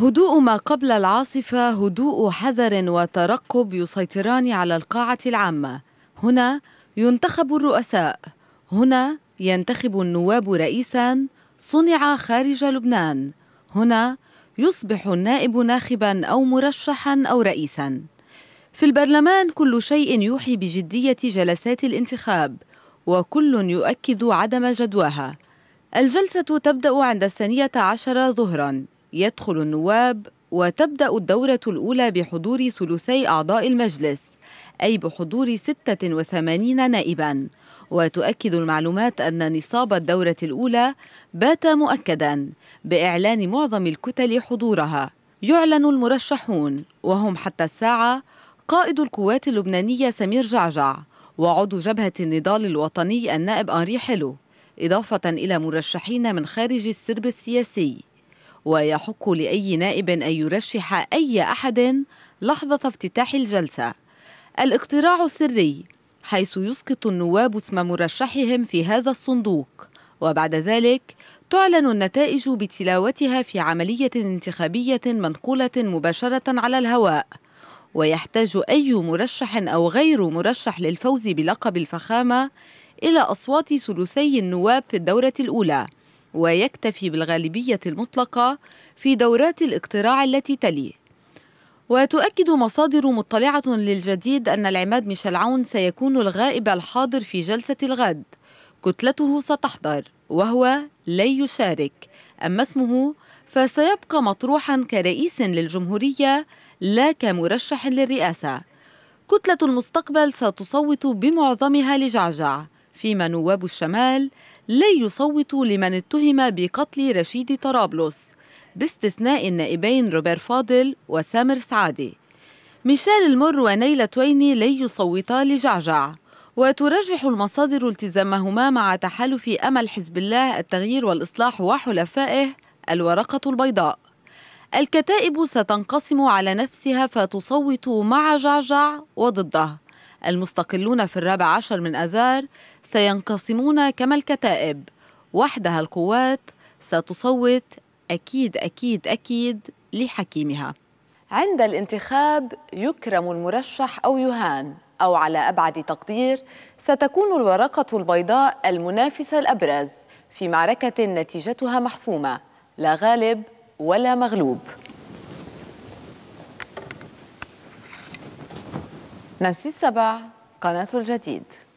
هدوء ما قبل العاصفة هدوء حذر وترقب يسيطران على القاعة العامة هنا ينتخب الرؤساء هنا ينتخب النواب رئيسا صنع خارج لبنان هنا يصبح النائب ناخبا أو مرشحا أو رئيسا في البرلمان كل شيء يوحي بجدية جلسات الانتخاب وكل يؤكد عدم جدواها الجلسة تبدأ عند الثانية عشرة ظهراً يدخل النواب وتبدأ الدورة الأولى بحضور ثلثي أعضاء المجلس أي بحضور 86 نائباً وتؤكد المعلومات أن نصاب الدورة الأولى بات مؤكداً بإعلان معظم الكتل حضورها يعلن المرشحون وهم حتى الساعة قائد القوات اللبنانية سمير جعجع وعضو جبهة النضال الوطني النائب أنري حلو إضافة إلى مرشحين من خارج السرب السياسي ويحق لأي نائب أن يرشح أي أحد لحظة افتتاح الجلسة الاقتراع السري حيث يسقط النواب اسم مرشحهم في هذا الصندوق وبعد ذلك تعلن النتائج بتلاوتها في عملية انتخابية منقولة مباشرة على الهواء ويحتاج أي مرشح أو غير مرشح للفوز بلقب الفخامة إلى أصوات ثلثي النواب في الدورة الأولى ويكتفي بالغالبية المطلقة في دورات الاقتراع التي تليه وتؤكد مصادر مطلعة للجديد أن العماد ميشيل عون سيكون الغائب الحاضر في جلسة الغد كتلته ستحضر وهو لن يشارك أما اسمه فسيبقى مطروحا كرئيس للجمهورية لا كمرشح للرئاسة كتلة المستقبل ستصوت بمعظمها لجعجع فيما نواب الشمال لا يصوت لمن اتهم بقتل رشيد طرابلس باستثناء النائبين روبير فاضل وسامر سعادي ميشيل المر ونيلة تويني لن يصوتا لجعجع وترجح المصادر التزامهما مع تحالف أمل حزب الله التغيير والإصلاح وحلفائه الورقة البيضاء الكتائب ستنقسم على نفسها فتصوت مع جعجع وضده المستقلون في الرابع عشر من أذار سينقسمون كما الكتائب وحدها القوات ستصوت أكيد أكيد أكيد لحكيمها عند الانتخاب يكرم المرشح أو يهان أو على أبعد تقدير ستكون الورقة البيضاء المنافسة الأبرز في معركة نتيجتها محسومة لا غالب ولا مغلوب نانسي السبع قناة الجديد